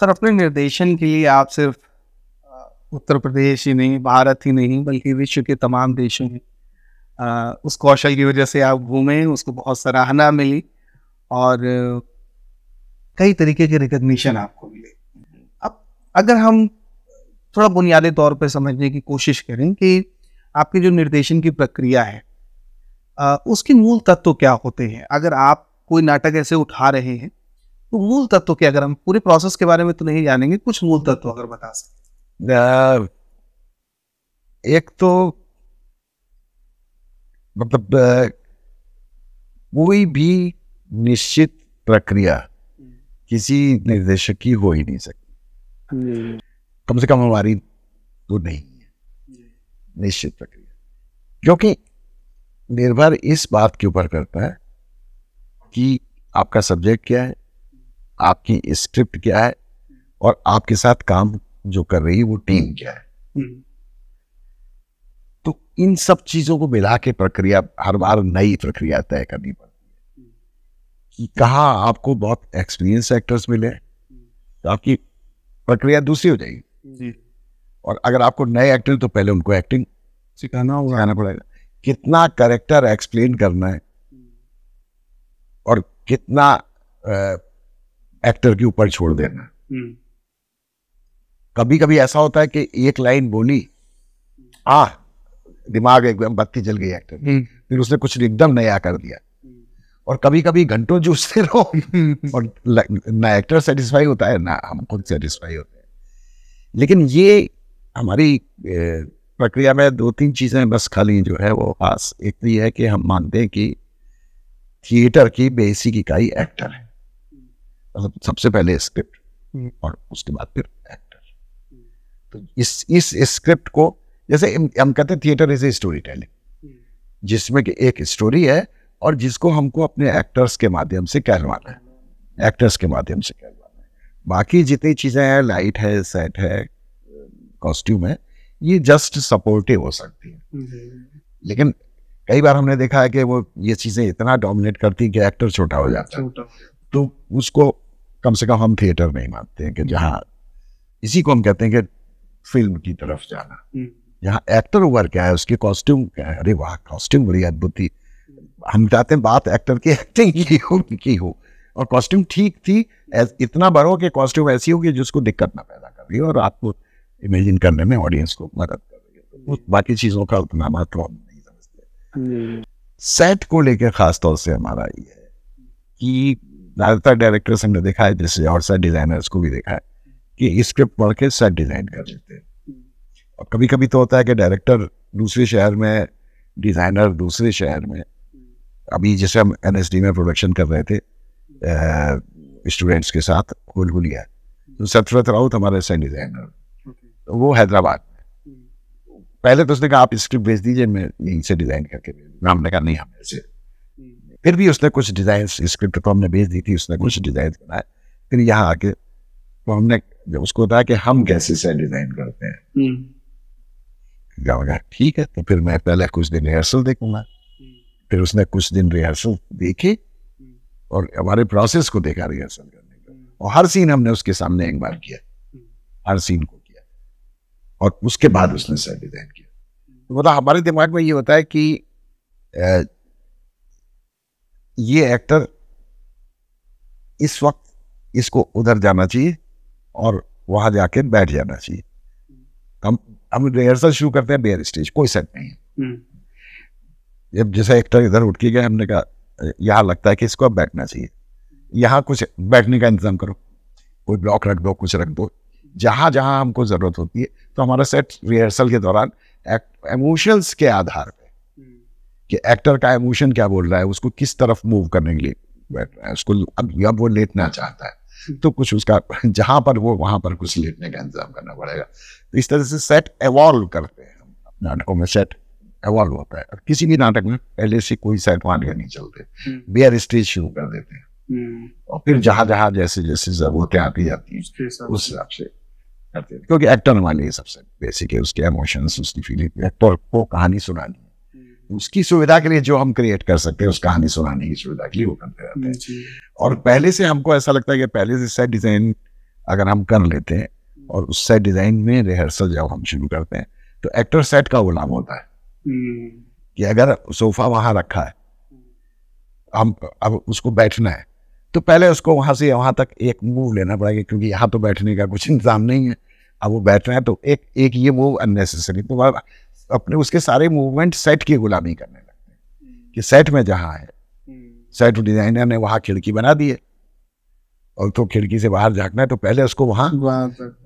Sir अपने निर्देशन के लिए आप सिर्फ उत्तर प्रदेश ही नहीं भारत ही नहीं बल्कि विश्व के तमाम देशों में उस कौशल की वजह से आप घूमे उसको बहुत सराहना मिली और कई तरीके के रिकग्निशन आपको मिले अब अगर हम थोड़ा बुनियादी तौर पर समझने की कोशिश करें कि आपकी जो निर्देशन की प्रक्रिया है उसके मूल तत्व तो क्या होते हैं अगर आप कोई नाटक ऐसे उठा रहे हैं तो मूल तत्व के अगर हम पूरे प्रोसेस के बारे में तो नहीं जानेंगे कुछ मूल तत्व अगर बता सकते एक तो मतलब कोई भी निश्चित प्रक्रिया किसी निर्देशक की हो ही नहीं सकती कम से कम हमारी तो नहीं है निश्चित प्रक्रिया क्योंकि निर्भर इस बात के ऊपर करता है कि आपका सब्जेक्ट क्या है आपकी स्क्रिप्ट क्या है और आपके साथ काम जो कर रही है वो टीम क्या है हम्म। तो इन सब चीजों को मिला के प्रक्रिया हर बार नई प्रक्रिया तय करनी पड़ती है कि कहा आपको बहुत एक्सपीरियंस एक्टर्स मिले तो आपकी प्रक्रिया दूसरी हो जाएगी और अगर आपको नए एक्टर तो पहले उनको एक्टिंग सिखाना होगा सिखाना पड़ेगा कितना करेक्टर एक्सप्लेन करना है और कितना एक्टर के ऊपर छोड़ हम्म। देना हम्म। कभी कभी ऐसा होता है कि एक लाइन बोली आ दिमाग एकदम बत्ती जल गई एक्टर हम्म। फिर उसने कुछ एकदम नया कर दिया और कभी कभी घंटों जूझते रहो और ना एक्टर सेटिस्फाई होता है ना हम खुद सेटिस्फाई होते हैं लेकिन ये हमारी प्रक्रिया में दो तीन चीज़ें बस खाली जो है वो खास एक तो ये है कि हम मानते हैं कि थिएटर की बेसिक इकाई एक्टर है सबसे पहले स्क्रिप्ट हम्म। और उसके बाद फिर एक्टर तो इस इस स्क्रिप्ट को जैसे हम कहते हैं theatre is a storytelling जिसमें कि एक स्टोरी है और जिसको हमको अपने एक्टर्स के माध्यम से कहलवाना है एक्टर्स के माध्यम से कहलवाना है बाकी जितनी चीज़ें हैं लाइट है सेट है कॉस्ट्यूम है ये जस्ट सपोर्टिव हो सकती है हम्म। लेकिन कई बार हमने देखा है कि वो ये चीज़ें इतना डोमिनेट करती है कि एक्टर छोटा हो जाता है तो उसको कम से कम हम थिएटर नहीं मानते हैं कि जहाँ इसी को हम कहते हैं कि फिल्म की तरफ जाना हम्म। यहाँ एक्टर वर्क क्या है उसके कॉस्ट्यूम क्या है अरे वाह कॉस्ट्यूम बड़ी अद्भुत थी हम चाहते हैं बात एक्टर की एक्टिंग की हो की हो और कॉस्ट्यूम ठीक थी एस, इतना बड़ा हो कि कॉस्ट्यूम ऐसी हो कि जिसको दिक्कत ना पैदा कर रही हो और आपको इमेजिन करने में ऑडियंस को मदद कर रही हो तो हम्म। बाकी चीज़ों का उतना महत्व हम नहीं समझते सेट हम्म। को लेकर खासतौर से हमारा ये है कि ज़्यादातर डायरेक्टर्स हमने देखा है जैसे और सेट डिज़ाइनर्स को भी देखा है कि स्क्रिप्ट पढ़ के सेट डिज़ाइन कर देते हैं और कभी कभी तो होता है कि डायरेक्टर दूसरे शहर में डिज़ाइनर दूसरे शहर में अभी जैसे हम एन में प्रोडक्शन कर रहे थे स्टूडेंट्स के साथ हुल हुलिया तो सतरथ राउत हमारे सेट डिज़ाइनर तो वो हैदराबाद पहले तो उसने कहा आप स्क्रिप्ट भेज दीजिए मैं यहीं से डिज़ाइन करके हमने कहा नहीं हम ऐसे फिर भी उसने कुछ डिजाइन स्क्रिप्ट को हमने भेज दी थी उसने कुछ डिजाइन हम्म। बनाए फिर यहाँ आके तो हमने उसको बताया कि हम कैसे से डिजाइन करते हैं हम्म। ठीक है तो फिर मैं पहले कुछ दिन रिहर्सल देखूंगा हम्म। फिर उसने कुछ दिन रिहर्सल देखी और हमारे प्रोसेस को देखा रिहर्सल करने का और हर सीन हमने उसके सामने एक बार किया हर सीन को किया और उसके बाद उसने सर डिजाइन किया तो मतलब हमारे दिमाग में ये होता है कि ये एक्टर इस वक्त इसको उधर जाना चाहिए और वहां जाके बैठ जाना चाहिए हम हम रिहर्सल शुरू करते हैं बेयर स्टेज कोई सेट नहीं हम्म। जब जैसा एक्टर इधर उठ के गया हमने कहा यहाँ लगता है कि इसको अब बैठना चाहिए यहाँ कुछ बैठने का इंतजाम करो कोई ब्लॉक रख दो कुछ रख दो जहाँ जहाँ हमको ज़रूरत होती है तो हमारा सेट रिहर्सल के दौरान एमोशंस के आधार पर कि एक्टर का इमोशन क्या बोल रहा है उसको किस तरफ मूव करने के लिए बैठ रहा है उसको अब अब वो लेटना चाहता है hmm. तो कुछ उसका जहां पर वो वहां पर कुछ लेटने का इंतजाम करना पड़ेगा तो इस तरह से सेट एवॉल्व करते हैं नाटकों में सेट एवॉल्व होता है किसी भी नाटक में पहले से कोई सेट वहां नहीं चलते बेयर hmm. स्टेज शुरू कर देते हैं hmm. और फिर जहां जहां जैसे जैसे जरूरतें आती जाती हैं उस हिसाब से करते क्योंकि एक्टर वाले सबसे बेसिक है उसके इमोशंस उसकी फीलिंग एक्टर को कहानी सुनानी उसकी सुविधा के लिए जो हम क्रिएट कर सकते हैं उस कहानी सुनाने की सुविधा के लिए वो करते रहते हैं और पहले से हमको ऐसा लगता है कि पहले से सेट डिज़ाइन अगर हम कर लेते हैं और उस सेट डिज़ाइन में रिहर्सल जब हम शुरू करते हैं तो एक्टर सेट का गुलाम होता है हम्म। कि अगर सोफा वहाँ रखा है हम अब उसको बैठना है तो पहले उसको वहाँ से वहाँ तक एक मूव लेना पड़ेगा क्योंकि यहाँ तो बैठने का कुछ इंतजाम नहीं है अब वो बैठ रहे हैं तो एक एक ये वो अननेसेसरी तो अपने उसके सारे मूवमेंट सेट की गुलामी करने लगते हैं कि सेट में जहाँ है सेट हम्म। डिजाइनर ने वहाँ खिड़की बना दी है और तो खिड़की से बाहर झांकना है तो पहले उसको वहाँ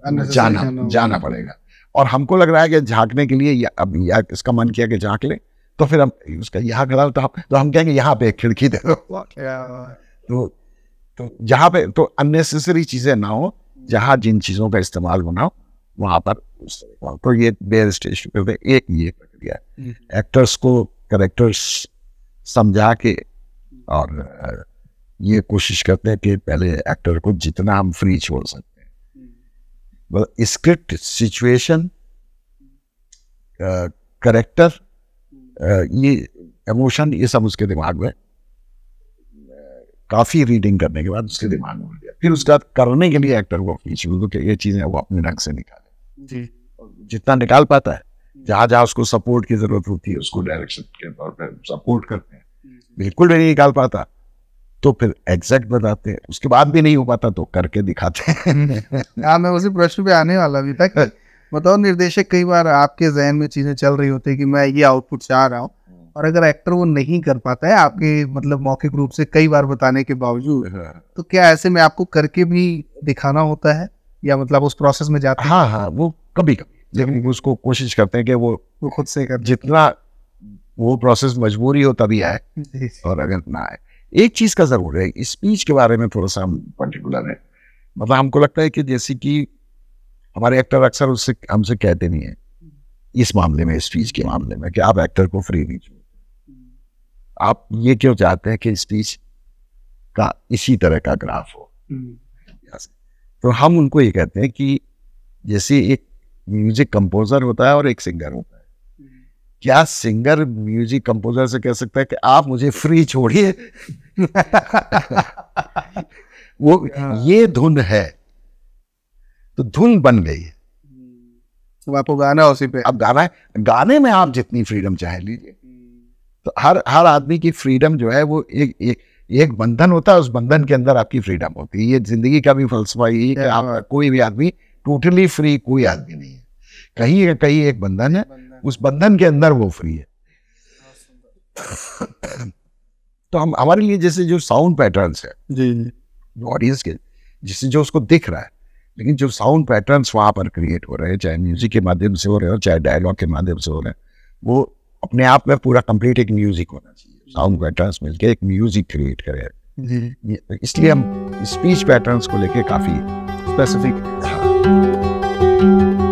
जाना जाना पड़ेगा और हमको लग रहा है कि झांकने के लिए या, अब या इसका मन किया कि झांक ले तो फिर हम उसका यहाँ खड़ा होता तो, तो हम कहेंगे यहाँ पे खिड़की दे दो तो तो जहाँ पे तो अननेसेसरी चीज़ें ना हो जहाँ जिन चीज़ों का इस्तेमाल होना हो वहां पर तो ये मेरे स्टेशन पे एक ये प्रक्रिया एक्टर्स हम्म। को करेक्टर्स समझा के और ये कोशिश करते हैं कि पहले एक्टर को जितना हम फ्री छोड़ सकते हैं स्क्रिप्ट सिचुएशन करेक्टर ये इमोशन ये सब उसके दिमाग में काफ़ी रीडिंग करने के बाद उसके दिमाग में फिर उसके बाद करने के लिए एक्टर को फ्री छोड़ दो कि ये चीज़ें वो अपने ढंग से निकाले जितना निकाल पाता है जहां जहां उसको सपोर्ट की जरूरत होती है उसको डायरेक्शन के तौर पर सपोर्ट करते हैं बिल्कुल भी नहीं निकाल पाता तो फिर एग्जैक्ट बताते हैं उसके बाद भी नहीं हो पाता तो करके दिखाते हैं हम्म। हाँ मैं उसी प्रश्न पे आने वाला भी था बताओ निर्देशक कई बार आपके जहन में चीजें चल रही होती है कि मैं ये आउटपुट चाह रहा हूँ हम्म। और अगर एक्टर वो नहीं कर पाता है आपके मतलब मौखिक रूप से कई बार बताने के बावजूद हाँ। तो क्या ऐसे में आपको करके भी दिखाना होता है या मतलब उस प्रोसेस में जाते हाँ हाँ वो कभी कभी लेकिन उसको कोशिश करते हैं कि वो वो खुद से कर जितना वो प्रोसेस मजबूरी हो तभी आए और अगर ना आए एक चीज़ का ज़रूर है स्पीच के बारे में थोड़ा सा हम पर्टिकुलर है मतलब हमको लगता है कि जैसे कि हमारे एक्टर अक्सर उससे हमसे कहते नहीं है इस मामले में स्पीच के मामले में कि आप एक्टर को फ्री दीजिए आप ये क्यों चाहते हैं कि स्पीच का इसी तरह का ग्राफ हो हम्म। तो हम उनको ये कहते हैं कि जैसे एक म्यूजिक कंपोजर होता है और एक सिंगर होता है क्या सिंगर म्यूजिक कंपोजर से कह सकता है कि आप मुझे फ्री छोड़िए वो हाँ। ये धुन है तो धुन बन गई है तो आपको गाना उसी पे अब गाना है गाने में आप जितनी फ्रीडम चाहे लीजिए हम्म। तो हर हर आदमी की फ्रीडम जो है वो एक, एक एक बंधन होता है उस बंधन के अंदर आपकी फ्रीडम होती है ये जिंदगी का भी फलसफा यही है आप हाँ। कोई भी आदमी टोटली फ्री कोई आदमी नहीं है कहीं कहीं एक बंधन है उस बंधन के अंदर वो फ्री है तो हम हमारे लिए जैसे जो साउंड पैटर्न है जी जी ऑडियंस के जिससे जो उसको दिख रहा है लेकिन जो साउंड पैटर्न्स वहाँ पर क्रिएट हो रहे हैं चाहे म्यूजिक के माध्यम से हो रहे हो चाहे डायलॉग के माध्यम से हो रहे हैं वो अपने आप में पूरा कंप्लीट एक म्यूजिक होना चाहिए साउंड पैटर्न्स मिलके एक म्यूजिक क्रिएट करे इसलिए हम स्पीच पैटर्न्स को लेके काफी स्पेसिफिक हाँ।